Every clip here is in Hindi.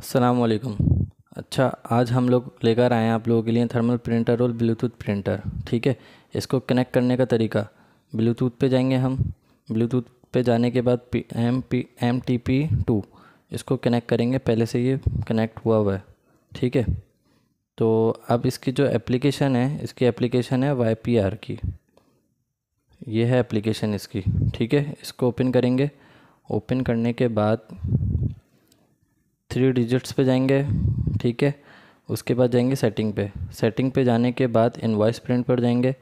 असलकम अच्छा आज हम लोग लेकर आए हैं आप लोगों के लिए थर्मल प्रिंटर और ब्लूटूथ प्रिंटर ठीक है इसको कनेक्ट करने का तरीका ब्लूटूथ पे जाएंगे हम ब्लूटूथ पे जाने के बाद P M P M T P two इसको कनेक्ट करेंगे पहले से ये कनेक्ट हुआ हुआ है ठीक है तो अब इसकी जो एप्लीकेशन है इसकी एप्लीकेशन है वाई पी आर की ये है एप्लीकेशन इसकी ठीक है इसको ओपन करेंगे ओपन करने के बाद थ्री डिजिट्स पे जाएंगे ठीक है उसके बाद जाएंगे सेटिंग पे सेटिंग पे जाने के बाद इनवाइस प्रिंट पर जाएंगे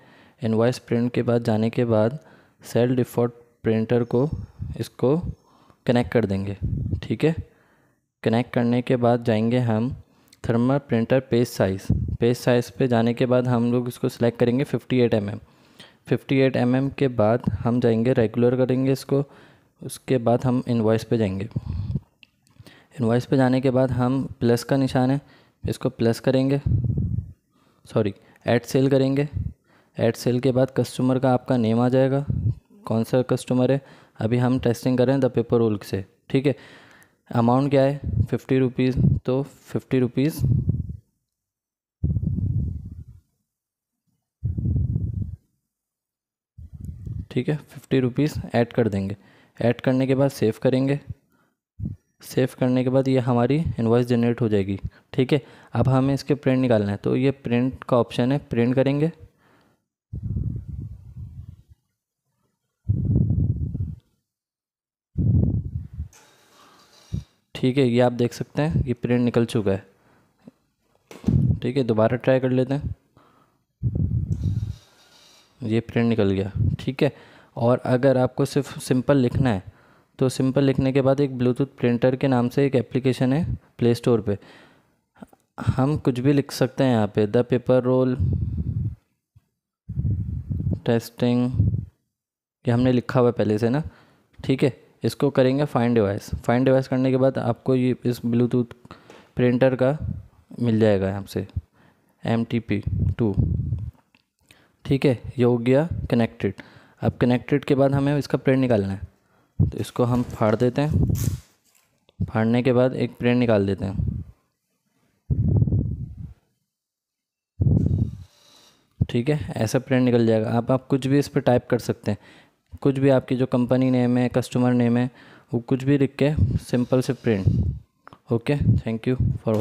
इनवाइस प्रिंट के बाद जाने के बाद सेल डिफ़ॉल्ट प्रिंटर को इसको कनेक्ट कर देंगे ठीक है कनेक्ट करने के बाद जाएंगे हम thermal printer page size page size पे जाने के बाद हम लोग इसको सिलेक्ट करेंगे 58 एट mm 58 mm के बाद हम जाएंगे रेगुलर करेंगे इसको उसके बाद हम इनवाइस पे जाएंगे इन्वाइस पे जाने के बाद हम प्लस का निशान है इसको प्लस करेंगे सॉरी ऐड सेल करेंगे ऐड सेल के बाद कस्टमर का आपका नेम आ जाएगा कौन सा कस्टमर है अभी हम टेस्टिंग कर रहे हैं द पेपर उल्क से ठीक है अमाउंट क्या है फिफ्टी रुपीज़ तो फिफ्टी रुपीज़ ठीक है फिफ्टी रुपीज़ ऐड कर देंगे ऐड करने के बाद सेव करेंगे सेव करने के बाद ये हमारी इन्वाइस जनरेट हो जाएगी ठीक है अब हमें इसके प्रिंट निकालना है तो ये प्रिंट का ऑप्शन है प्रिंट करेंगे ठीक है ये आप देख सकते हैं ये प्रिंट निकल चुका है ठीक है दोबारा ट्राई कर लेते हैं ये प्रिंट निकल गया ठीक है और अगर आपको सिर्फ सिंपल लिखना है तो सिंपल लिखने के बाद एक ब्लूटूथ प्रिंटर के नाम से एक एप्लीकेशन है प्ले स्टोर पर हम कुछ भी लिख सकते हैं यहाँ पे द पेपर रोल टेस्टिंग ये हमने लिखा हुआ है पहले से ना ठीक है इसको करेंगे फाइन डिवाइस फाइन डिवाइस करने के बाद आपको ये इस ब्लूटूथ प्रिंटर का मिल जाएगा यहाँ से एम टी पी टू ठीक है ये हो गया कनेक्टेड अब कनेक्टेड के बाद हमें इसका प्रिंट निकालना है तो इसको हम फाड़ देते हैं फाड़ने के बाद एक प्रिंट निकाल देते हैं ठीक है ऐसा प्रिंट निकल जाएगा आप आप कुछ भी इस पर टाइप कर सकते हैं कुछ भी आपकी जो कंपनी नेम है कस्टमर नेम है वो कुछ भी लिख के सिंपल से print okay thank you for